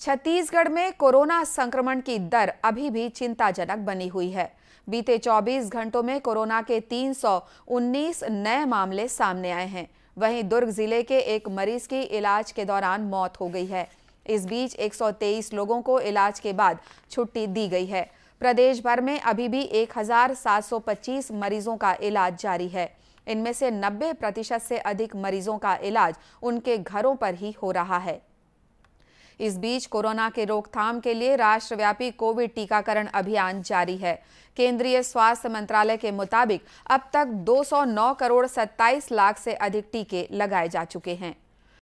छत्तीसगढ़ में कोरोना संक्रमण की दर अभी भी चिंताजनक बनी हुई है बीते 24 घंटों में कोरोना के 319 नए मामले सामने आए हैं वहीं दुर्ग जिले के एक मरीज की इलाज के दौरान मौत हो गई है इस बीच 123 लोगों को इलाज के बाद छुट्टी दी गई है प्रदेश भर में अभी भी 1,725 मरीजों का इलाज जारी है इनमें से 90 प्रतिशत से अधिक मरीजों का इलाज उनके घरों पर ही हो रहा है इस बीच कोरोना के रोकथाम के लिए राष्ट्रव्यापी कोविड टीकाकरण अभियान जारी है केंद्रीय स्वास्थ्य मंत्रालय के मुताबिक अब तक 209 करोड़ 27 लाख से अधिक टीके लगाए जा चुके हैं